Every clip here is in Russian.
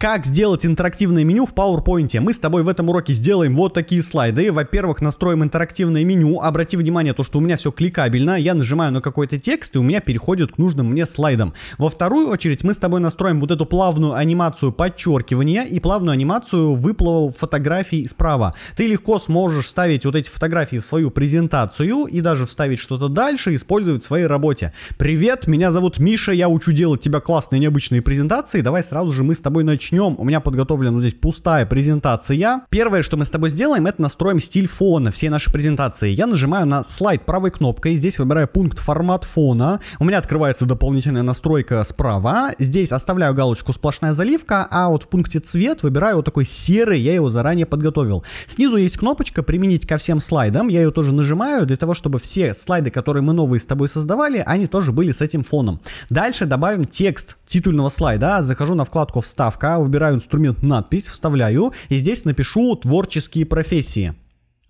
Как сделать интерактивное меню в PowerPoint? Мы с тобой в этом уроке сделаем вот такие слайды. Во-первых, настроим интерактивное меню. Обрати внимание, то, что у меня все кликабельно. Я нажимаю на какой-то текст, и у меня переходит к нужным мне слайдам. Во вторую очередь мы с тобой настроим вот эту плавную анимацию подчеркивания и плавную анимацию выплава фотографий справа. Ты легко сможешь ставить вот эти фотографии в свою презентацию и даже вставить что-то дальше, использовать в своей работе. Привет, меня зовут Миша, я учу делать тебя классные необычные презентации. Давай сразу же мы с тобой начнем начнем. У меня подготовлена вот ну, здесь пустая презентация. Первое, что мы с тобой сделаем, это настроим стиль фона всей нашей презентации. Я нажимаю на слайд правой кнопкой, здесь выбираю пункт формат фона. У меня открывается дополнительная настройка справа. Здесь оставляю галочку сплошная заливка, а вот в пункте цвет выбираю вот такой серый, я его заранее подготовил. Снизу есть кнопочка применить ко всем слайдам, я ее тоже нажимаю для того, чтобы все слайды, которые мы новые с тобой создавали, они тоже были с этим фоном. Дальше добавим текст титульного слайда. Захожу на вкладку вставка, выбираю инструмент надпись, вставляю, и здесь напишу творческие профессии.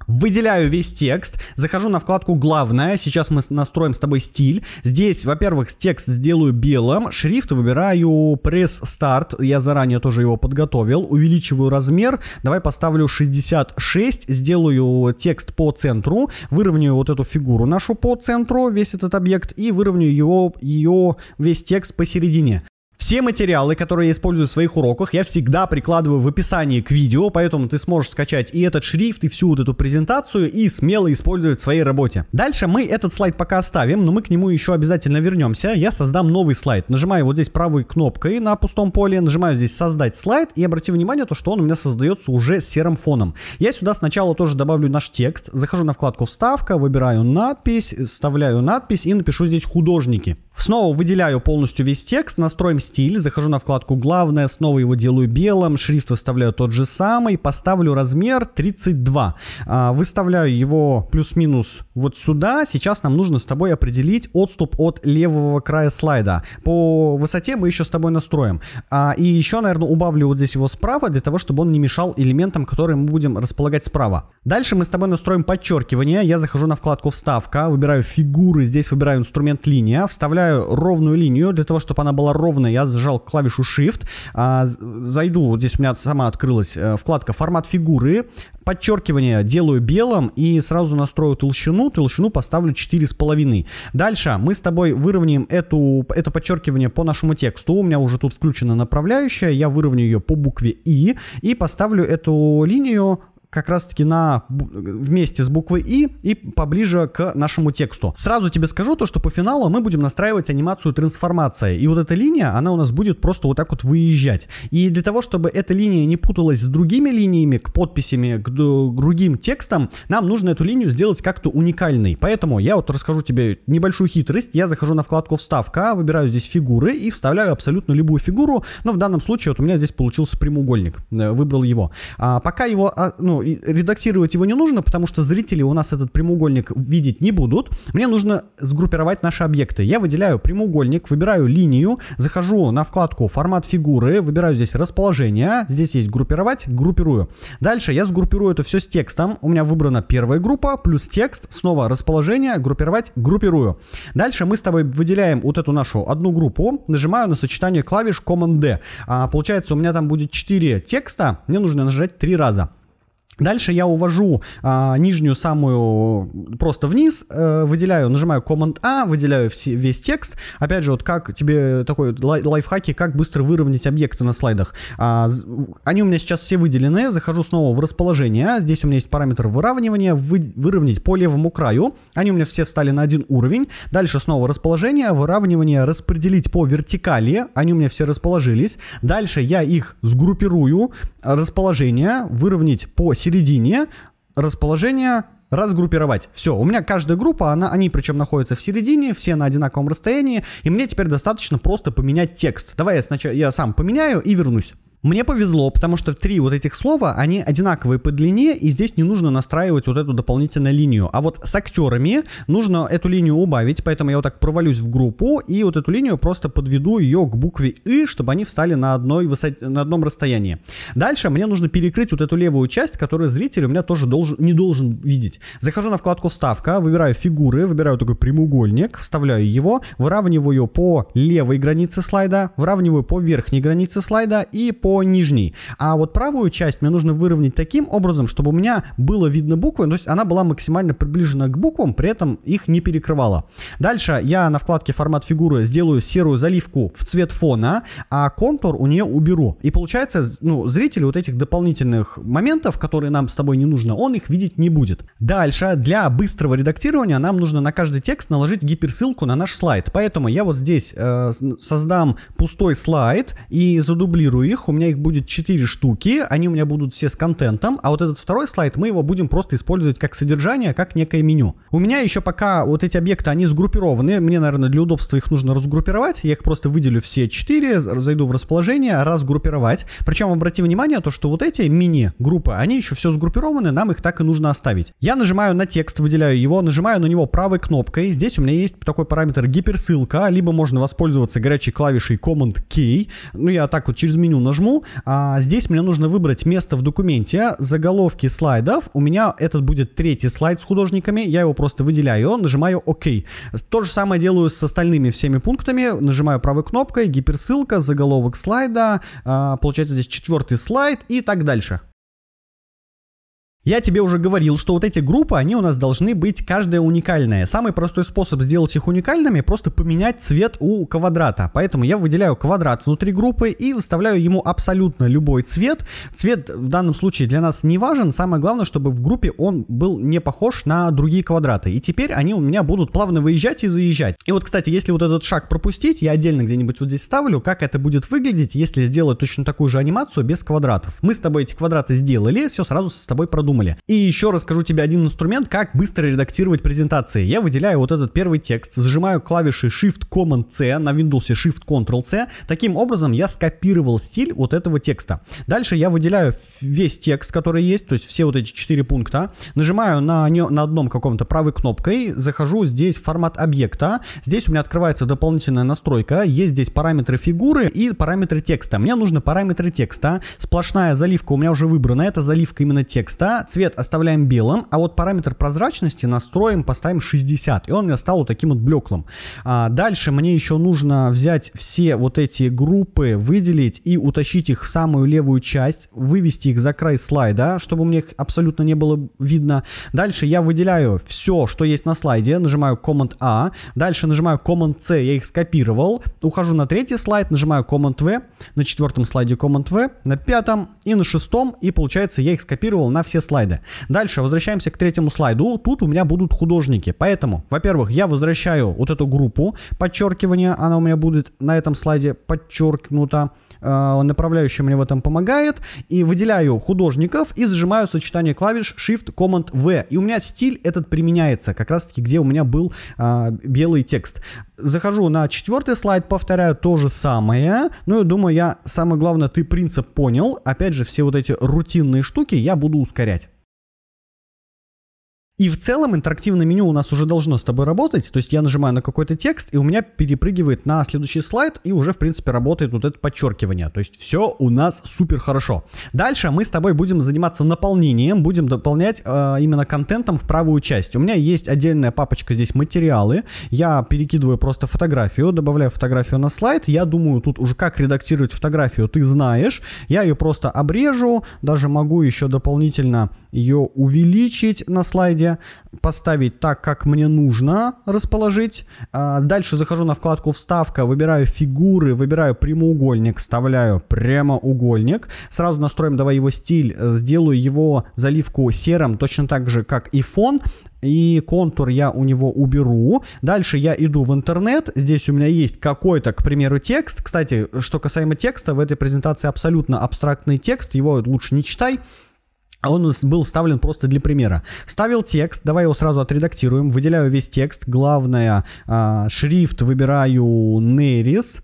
Выделяю весь текст, захожу на вкладку «Главное», сейчас мы настроим с тобой стиль. Здесь, во-первых, текст сделаю белым, шрифт выбираю пресс старт, я заранее тоже его подготовил, увеличиваю размер, давай поставлю 66, сделаю текст по центру, выровняю вот эту фигуру нашу по центру, весь этот объект, и выровняю его, ее, весь текст посередине. Все материалы, которые я использую в своих уроках, я всегда прикладываю в описании к видео, поэтому ты сможешь скачать и этот шрифт, и всю вот эту презентацию, и смело использовать в своей работе. Дальше мы этот слайд пока оставим, но мы к нему еще обязательно вернемся. Я создам новый слайд. Нажимаю вот здесь правой кнопкой на пустом поле, нажимаю здесь «Создать слайд», и обрати внимание, то, что он у меня создается уже с серым фоном. Я сюда сначала тоже добавлю наш текст, захожу на вкладку «Вставка», выбираю надпись, вставляю надпись и напишу здесь «Художники». Снова выделяю полностью весь текст, настроим стиль, захожу на вкладку «Главное», снова его делаю белым, шрифт выставляю тот же самый, поставлю размер 32. А, выставляю его плюс-минус вот сюда. Сейчас нам нужно с тобой определить отступ от левого края слайда. По высоте мы еще с тобой настроим. А, и еще, наверное, убавлю вот здесь его справа, для того, чтобы он не мешал элементам, которые мы будем располагать справа. Дальше мы с тобой настроим подчеркивание. Я захожу на вкладку «Вставка», выбираю фигуры, здесь выбираю инструмент линия, вставляю выбираю ровную линию. Для того, чтобы она была ровная, я зажал клавишу Shift. А, зайду, вот здесь у меня сама открылась э, вкладка «Формат фигуры». Подчеркивание делаю белым и сразу настрою толщину. Толщину поставлю 4,5. Дальше мы с тобой выровняем эту, это подчеркивание по нашему тексту. У меня уже тут включена направляющая. Я выровняю ее по букве «И» и поставлю эту линию как раз-таки на, вместе с буквой «и» и поближе к нашему тексту. Сразу тебе скажу то, что по финалу мы будем настраивать анимацию трансформации И вот эта линия, она у нас будет просто вот так вот выезжать. И для того, чтобы эта линия не путалась с другими линиями, к подписями, к другим текстам, нам нужно эту линию сделать как-то уникальной. Поэтому я вот расскажу тебе небольшую хитрость. Я захожу на вкладку «Вставка», выбираю здесь фигуры и вставляю абсолютно любую фигуру. Но в данном случае вот у меня здесь получился прямоугольник. Э, выбрал его. А пока его, а, ну, редактировать его не нужно, потому что зрители у нас этот прямоугольник видеть не будут. Мне нужно сгруппировать наши объекты. Я выделяю прямоугольник, выбираю линию, захожу на вкладку «Формат фигуры», выбираю здесь расположение, здесь есть «Группировать», группирую. Дальше я сгруппирую это все с текстом. У меня выбрана первая группа, плюс текст, снова расположение, группировать, группирую. Дальше мы с тобой выделяем вот эту нашу одну группу, нажимаю на сочетание клавиш Command-D. А, получается, у меня там будет 4 текста, мне нужно нажать 3 раза. Дальше я увожу а, нижнюю самую просто вниз, э, выделяю, нажимаю Command-A, выделяю все, весь текст. Опять же, вот как тебе такой лай лайфхаки, как быстро выровнять объекты на слайдах. А, они у меня сейчас все выделены, захожу снова в расположение, а, здесь у меня есть параметр выравнивания, вы, выровнять по левому краю. Они у меня все встали на один уровень. Дальше снова расположение, выравнивание, распределить по вертикали, они у меня все расположились. Дальше я их сгруппирую, расположение, выровнять по середине середине расположение разгруппировать. Все, у меня каждая группа, она, они причем находятся в середине, все на одинаковом расстоянии, и мне теперь достаточно просто поменять текст. Давай я сначала я сам поменяю и вернусь. Мне повезло, потому что три вот этих слова, они одинаковые по длине, и здесь не нужно настраивать вот эту дополнительную линию. А вот с актерами нужно эту линию убавить, поэтому я вот так провалюсь в группу, и вот эту линию просто подведу ее к букве «ы», чтобы они встали на, одной высоте, на одном расстоянии. Дальше мне нужно перекрыть вот эту левую часть, которую зритель у меня тоже должен, не должен видеть. Захожу на вкладку вставка, выбираю фигуры, выбираю такой прямоугольник, вставляю его, выравниваю по левой границе слайда, выравниваю по верхней границе слайда и по по нижней. А вот правую часть мне нужно выровнять таким образом, чтобы у меня было видно буквы, то есть она была максимально приближена к буквам, при этом их не перекрывала. Дальше я на вкладке формат фигуры сделаю серую заливку в цвет фона, а контур у нее уберу. И получается, ну, зрители вот этих дополнительных моментов, которые нам с тобой не нужно, он их видеть не будет. Дальше, для быстрого редактирования нам нужно на каждый текст наложить гиперссылку на наш слайд. Поэтому я вот здесь э, создам пустой слайд и задублирую их. У меня их будет 4 штуки, они у меня будут все с контентом, а вот этот второй слайд мы его будем просто использовать как содержание, как некое меню. У меня еще пока вот эти объекты, они сгруппированы, мне, наверное, для удобства их нужно разгруппировать, я их просто выделю все 4, зайду в расположение, разгруппировать. Причем обрати внимание, то, что вот эти мини-группы, они еще все сгруппированы, нам их так и нужно оставить. Я нажимаю на текст, выделяю его, нажимаю на него правой кнопкой, здесь у меня есть такой параметр гиперссылка, либо можно воспользоваться горячей клавишей Command K, ну я так вот через меню нажму, Потому а, здесь мне нужно выбрать место в документе а, заголовки слайдов. У меня этот будет третий слайд с художниками. Я его просто выделяю, нажимаю ОК. То же самое делаю с остальными всеми пунктами. Нажимаю правой кнопкой, гиперссылка, заголовок слайда. А, получается здесь четвертый слайд и так дальше. Я тебе уже говорил, что вот эти группы, они у нас должны быть каждая уникальная. Самый простой способ сделать их уникальными, просто поменять цвет у квадрата. Поэтому я выделяю квадрат внутри группы и выставляю ему абсолютно любой цвет. Цвет в данном случае для нас не важен, самое главное, чтобы в группе он был не похож на другие квадраты. И теперь они у меня будут плавно выезжать и заезжать. И вот, кстати, если вот этот шаг пропустить, я отдельно где-нибудь вот здесь ставлю, как это будет выглядеть, если сделать точно такую же анимацию без квадратов. Мы с тобой эти квадраты сделали, все сразу с тобой продумали задумали. И еще расскажу тебе один инструмент, как быстро редактировать презентации. Я выделяю вот этот первый текст, зажимаю клавиши Shift Command C, на Windows Shift Ctrl C. Таким образом я скопировал стиль вот этого текста. Дальше я выделяю весь текст, который есть, то есть все вот эти четыре пункта. Нажимаю на, не, на одном каком-то правой кнопкой, захожу здесь в формат объекта. Здесь у меня открывается дополнительная настройка. Есть здесь параметры фигуры и параметры текста. Мне нужно параметры текста. Сплошная заливка у меня уже выбрана. Это заливка именно текста цвет оставляем белым, а вот параметр прозрачности настроим, поставим 60. И он у меня стал вот таким вот блеклым. А дальше мне еще нужно взять все вот эти группы, выделить и утащить их в самую левую часть, вывести их за край слайда, чтобы мне их абсолютно не было видно. Дальше я выделяю все, что есть на слайде, нажимаю Command-A, дальше нажимаю Command-C, я их скопировал, ухожу на третий слайд, нажимаю Command-V, на четвертом слайде Command-V, на пятом и на шестом, и получается я их скопировал на все слайды слайда. Дальше возвращаемся к третьему слайду. Тут у меня будут художники. Поэтому, во-первых, я возвращаю вот эту группу Подчеркивание, Она у меня будет на этом слайде подчеркнута. Э, Направляющий мне в этом помогает. И выделяю художников и зажимаю сочетание клавиш Shift Command V. И у меня стиль этот применяется как раз таки, где у меня был э, белый текст захожу на четвертый слайд, повторяю то же самое. Ну и думаю, я самое главное, ты принцип понял. Опять же, все вот эти рутинные штуки я буду ускорять. И в целом интерактивное меню у нас уже должно с тобой работать. То есть я нажимаю на какой-то текст, и у меня перепрыгивает на следующий слайд, и уже, в принципе, работает вот это подчеркивание. То есть все у нас супер хорошо. Дальше мы с тобой будем заниматься наполнением, будем дополнять э, именно контентом в правую часть. У меня есть отдельная папочка здесь материалы. Я перекидываю просто фотографию, добавляю фотографию на слайд. Я думаю, тут уже как редактировать фотографию, ты знаешь. Я ее просто обрежу, даже могу еще дополнительно ее увеличить на слайде, поставить так, как мне нужно расположить. А, дальше захожу на вкладку «Вставка», выбираю фигуры, выбираю прямоугольник, вставляю прямоугольник. Сразу настроим, давай его стиль, сделаю его заливку серым, точно так же, как и фон и контур я у него уберу. Дальше я иду в интернет, здесь у меня есть какой-то, к примеру, текст. Кстати, что касаемо текста, в этой презентации абсолютно абстрактный текст, его лучше не читай. А он был вставлен просто для примера. Вставил текст, давай его сразу отредактируем, выделяю весь текст, главное, э, шрифт выбираю Nerys,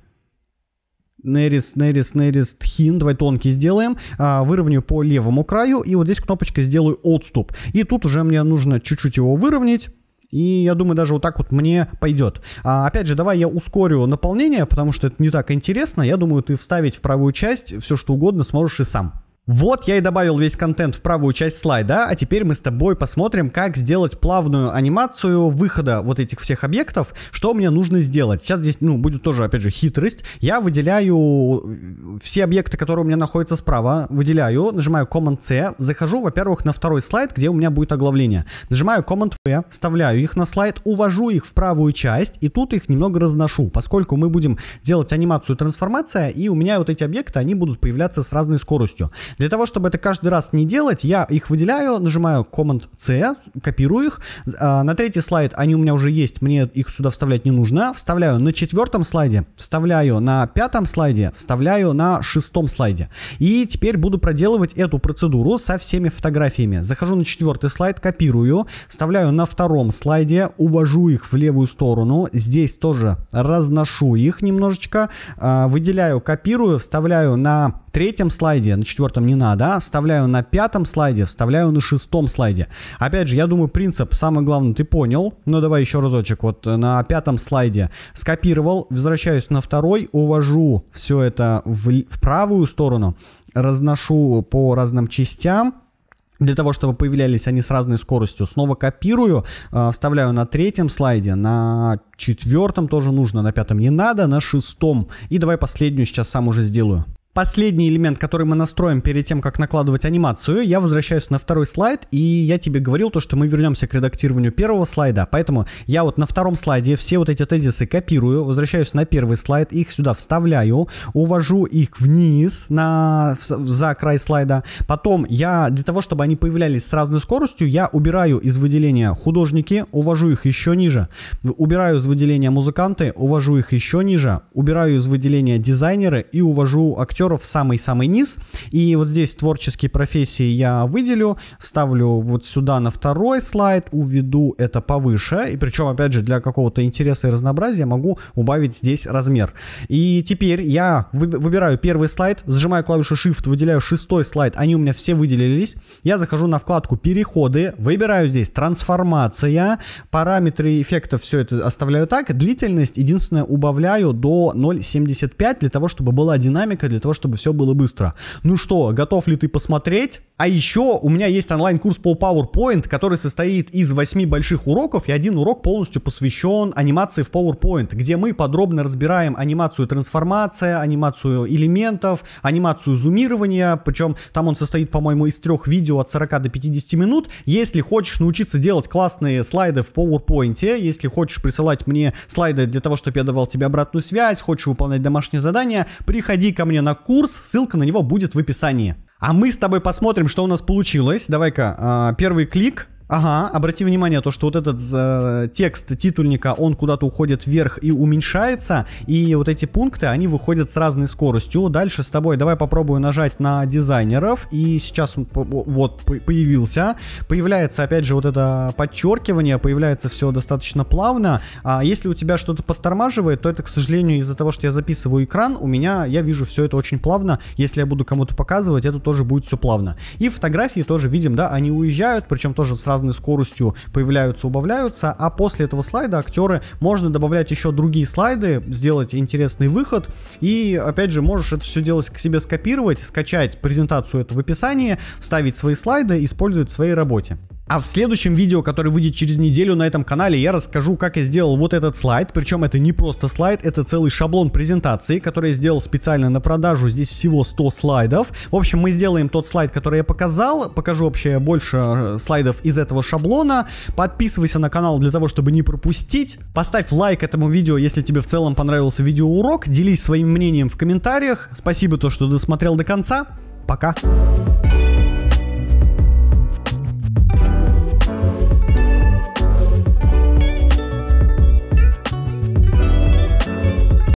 Нерис, Нерис, Нерис, Тхин. Давай тонкий сделаем. А, выровню по левому краю. И вот здесь кнопочкой сделаю отступ. И тут уже мне нужно чуть-чуть его выровнять. И я думаю, даже вот так вот мне пойдет. А, опять же, давай я ускорю наполнение, потому что это не так интересно. Я думаю, ты вставить в правую часть все что угодно сможешь и сам. Вот я и добавил весь контент в правую часть слайда, а теперь мы с тобой посмотрим, как сделать плавную анимацию выхода вот этих всех объектов, что мне нужно сделать. Сейчас здесь, ну, будет тоже, опять же, хитрость. Я выделяю э, все объекты, которые у меня находятся справа, выделяю, нажимаю Command-C, захожу, во-первых, на второй слайд, где у меня будет оглавление. Нажимаю Command-V, вставляю их на слайд, увожу их в правую часть, и тут их немного разношу, поскольку мы будем делать анимацию трансформация, и у меня вот эти объекты, они будут появляться с разной скоростью. Для того, чтобы это каждый раз не делать, я их выделяю, нажимаю Command-C, копирую их. А, на третий слайд они у меня уже есть, мне их сюда вставлять не нужно. Вставляю на четвертом слайде, вставляю на пятом слайде, вставляю на шестом слайде. И теперь буду проделывать эту процедуру со всеми фотографиями. Захожу на четвертый слайд, копирую, вставляю на втором слайде, увожу их в левую сторону. Здесь тоже разношу их немножечко, а, выделяю, копирую, вставляю на третьем слайде, на четвертом не надо, а? вставляю на пятом слайде, вставляю на шестом слайде. Опять же, я думаю, принцип, самое главное, ты понял. Ну, давай еще разочек. Вот э, на пятом слайде скопировал, возвращаюсь на второй, увожу все это в, в правую сторону, разношу по разным частям, для того, чтобы появлялись они с разной скоростью. Снова копирую, э, вставляю на третьем слайде, на четвертом тоже нужно, на пятом не надо, на шестом. И давай последнюю сейчас сам уже сделаю последний элемент, который мы настроим перед тем, как накладывать анимацию, я возвращаюсь на второй слайд, и я тебе говорил то, что мы вернемся к редактированию первого слайда, поэтому я вот на втором слайде все вот эти тезисы копирую, возвращаюсь на первый слайд, их сюда вставляю, увожу их вниз на, за край слайда, потом я для того, чтобы они появлялись с разной скоростью, я убираю из выделения художники, увожу их еще ниже, убираю из выделения музыканты, увожу их еще ниже, убираю из выделения дизайнеры и увожу актеры актеров самый-самый низ. И вот здесь творческие профессии я выделю, вставлю вот сюда на второй слайд, уведу это повыше. И причем, опять же, для какого-то интереса и разнообразия могу убавить здесь размер. И теперь я выбираю первый слайд, сжимаю клавишу Shift, выделяю шестой слайд, они у меня все выделились. Я захожу на вкладку «Переходы», выбираю здесь «Трансформация», параметры эффектов, все это оставляю так. Длительность, единственное, убавляю до 0,75 для того, чтобы была динамика, для того, чтобы все было быстро. Ну что, готов ли ты посмотреть? А еще у меня есть онлайн-курс по PowerPoint, который состоит из 8 больших уроков, и один урок полностью посвящен анимации в PowerPoint, где мы подробно разбираем анимацию трансформация, анимацию элементов, анимацию зумирования, причем там он состоит, по-моему, из трех видео от 40 до 50 минут. Если хочешь научиться делать классные слайды в PowerPoint, если хочешь присылать мне слайды для того, чтобы я давал тебе обратную связь, хочешь выполнять домашние задания, приходи ко мне на курс, ссылка на него будет в описании. А мы с тобой посмотрим, что у нас получилось. Давай-ка, а, первый клик. Ага, обрати внимание, то, что вот этот э, текст титульника, он куда-то уходит вверх и уменьшается, и вот эти пункты, они выходят с разной скоростью. Дальше с тобой давай попробую нажать на дизайнеров, и сейчас вот появился. Появляется, опять же, вот это подчеркивание, появляется все достаточно плавно. А если у тебя что-то подтормаживает, то это, к сожалению, из-за того, что я записываю экран, у меня, я вижу все это очень плавно. Если я буду кому-то показывать, это тоже будет все плавно. И фотографии тоже видим, да, они уезжают, причем тоже сразу разной скоростью появляются, убавляются, а после этого слайда актеры можно добавлять еще другие слайды, сделать интересный выход, и опять же можешь это все делать к себе скопировать, скачать презентацию эту в описании, вставить свои слайды, использовать в своей работе. А в следующем видео, которое выйдет через неделю на этом канале, я расскажу, как я сделал вот этот слайд. Причем это не просто слайд, это целый шаблон презентации, который я сделал специально на продажу. Здесь всего 100 слайдов. В общем, мы сделаем тот слайд, который я показал. Покажу вообще больше э, слайдов из этого шаблона. Подписывайся на канал для того, чтобы не пропустить. Поставь лайк этому видео, если тебе в целом понравился видеоурок. Делись своим мнением в комментариях. Спасибо, то, что досмотрел до конца. Пока.